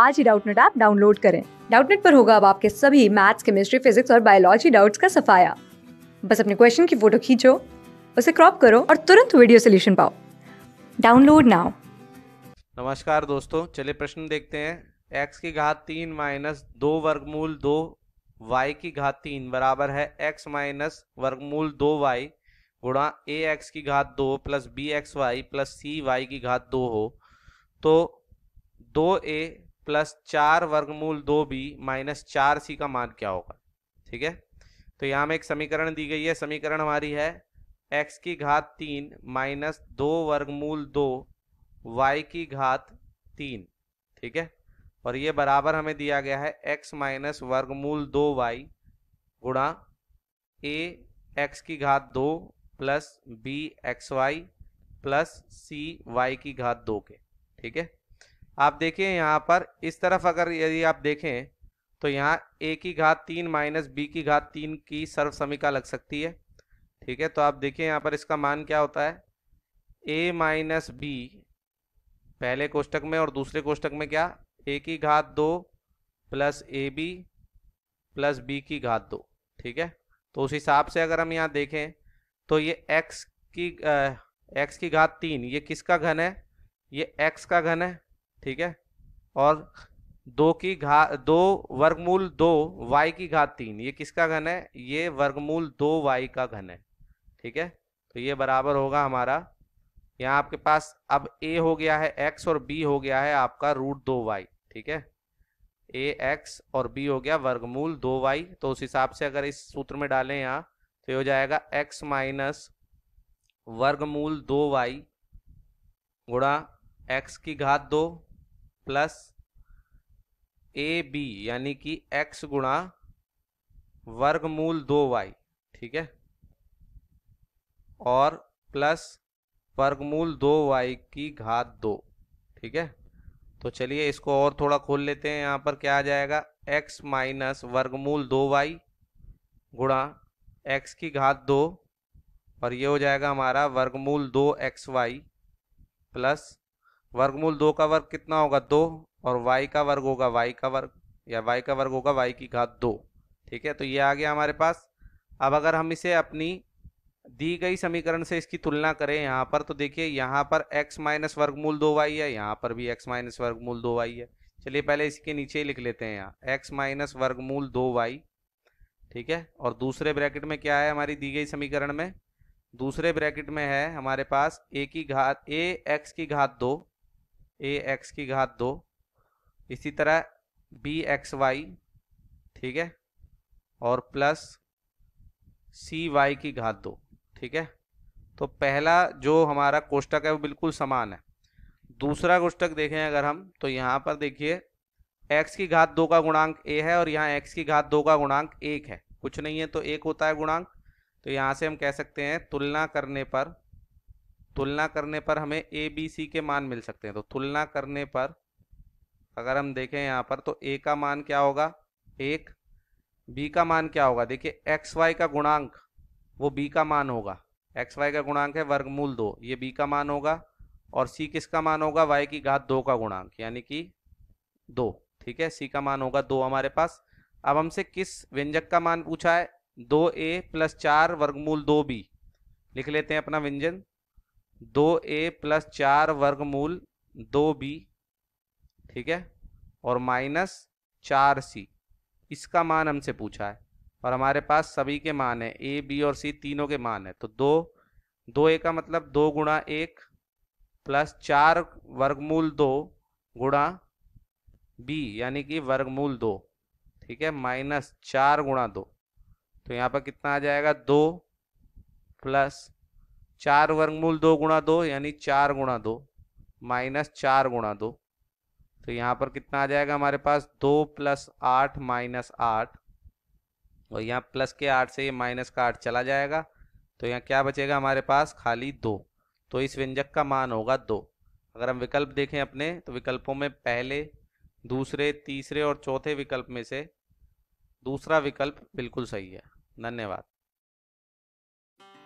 आज ही Doubtnut app download करें डाउटनेट पर होगा अब आपके सभी मैथ्स केमिस्ट्री फिजिक्स और बायोलॉजी डाउट्स का सफाया बस अपने क्वेश्चन की फोटो खींचो उसे क्रॉप करो और तुरंत वीडियो सोल्यूशन पाओ डाउनलोड नाउ नमस्कार दोस्तों चलिए प्रश्न देखते हैं x की घात तीन माइनस दो वर्गमूल दो वाई की घात तीन बराबर है x माइनस वर्गमूल दो वाई गुणा ए एक्स की घात दो plus b x y plus c y की घात दो हो तो दो ए प्लस चार वर्गमूल दो बी माइनस चार सी का मान क्या होगा ठीक है तो यहाँ में एक समीकरण दी गई है समीकरण हमारी है एक्स की घात तीन माइनस दो वर्गमूल दो वाई की घात तीन ठीक है और ये बराबर हमें दिया गया है एक्स माइनस वर्गमूल दो वाई गुणा ए एक्स की घात दो plus b x y plus c y की घात दो के ठीक है आप देखिए यहाँ पर इस तरफ अगर यदि आप देखें तो यहाँ ए की घात तीन माइनस बी की घात तीन की सर्व समीका लग सकती है ठीक है तो आप देखिए यहाँ पर इसका मान क्या होता है ए माइनस बी पहले कोष्टक में और दूसरे कोष्टक में क्या ए की घात दो plus a b plus b की घात दो ठीक है तो उस हिसाब से अगर हम यहाँ देखें तो ये एक्स की एक्स की घात तीन ये किसका घन है ये एक्स का घन है ठीक है और दो की घात दो वर्गमूल दो वाई की घात तीन ये किसका घन है ये वर्गमूल दो वाई का घन है ठीक है तो ये बराबर होगा हमारा यहाँ आपके पास अब ए हो गया है एक्स और बी हो गया है आपका रूट दो वाई ठीक है ए एक्स और बी हो गया वर्गमूल दो वाई तो उस हिसाब से अगर इस सूत्र में डालें यहाँ तो ये हो जाएगा एक्स माइनस वर्गमूल दो वाई गुणा एक्स की घात दो प्लस ए बी यानी कि एक्स गुणा वर्गमूल दो वाई ठीक है और प्लस वर्गमूल दो वाई की घात दो ठीक है तो चलिए इसको और थोड़ा खोल लेते हैं यहाँ पर क्या आ जाएगा x माइनस वर्गमूल दो वाई गुणा एक्स की घात दो और ये हो जाएगा हमारा वर्गमूल दो एक्स वाई प्लस वर्गमूल दो का वर्ग कितना होगा दो और वाई का वर्ग होगा वाई का वर्ग या वाई का वर्ग होगा वाई की घात दो ठीक है तो ये आ गया हमारे पास अब अगर हम इसे अपनी दी गई समीकरण से इसकी तुलना करें यहाँ पर तो देखिए यहाँ पर x माइनस वर्गमूल दो वाई है यहाँ पर भी x माइनस वर्गमूल दो वाई है चलिए पहले इसके नीचे ही लिख लेते हैं यहाँ x माइनस वर्गमूल दो वाई ठीक है और दूसरे ब्रैकेट में क्या है हमारी दी गई समीकरण में दूसरे ब्रैकेट में है हमारे पास ए की घात ए एक्स की घात दो ए एक्स की घात दो इसी तरह बी एक्स वाई ठीक है और प्लस सी वाई की घात दो ठीक है तो पहला जो हमारा कोष्टक है वो बिल्कुल समान है दूसरा कोष्टक देखें अगर हम तो यहाँ पर देखिए एक्स की घात दो का गुणांक ए है और यहाँ एक्स की घात दो का गुणांक एक है कुछ नहीं है तो एक होता है गुणांक तो यहाँ से हम कह सकते हैं तुलना करने पर तुलना करने पर हमें ए बी सी के मान मिल सकते हैं तो तुलना करने पर अगर हम देखें यहाँ पर तो ए का मान क्या होगा एक बी का मान क्या होगा देखिए एक्स वाई का गुणांक वो बी का मान होगा एक्स वाई का गुणांक है वर्गमूल दो ये बी का मान होगा और सी किसका मान होगा वाई की घात दो का गुणांक यानी कि दो ठीक है सी का मान होगा दो हमारे पास अब हमसे किस व्यंजक का मान पूछा है दो ए प्लस चार वर्गमूल दो बी लिख लेते हैं अपना व्यंजन दो ए प्लस चार वर्गमूल दो बी ठीक है और माइनस चार सी इसका मान हमसे पूछा है और हमारे पास सभी के मान है ए बी और सी तीनों के मान है तो दो दो ए का मतलब दो गुणा एक प्लस चार वर्गमूल दो गुणा बी यानी कि वर्गमूल दो ठीक है माइनस चार गुणा दो तो यहाँ पर कितना आ जाएगा दो प्लस चार वर्गमूल दो गुणा दो यानी चार गुणा दो माइनस चार गुणा दो तो यहाँ पर कितना आ जाएगा हमारे पास दो प्लस आठ माइनस आठ और यहाँ प्लस के आठ से ये माइनस का आठ चला जाएगा तो यहाँ क्या बचेगा हमारे पास खाली दो तो इस व्यंजक का मान होगा दो अगर हम विकल्प देखें अपने तो विकल्पों में पहले दूसरे तीसरे और चौथे विकल्प में से दूसरा विकल्प बिल्कुल सही है धन्यवाद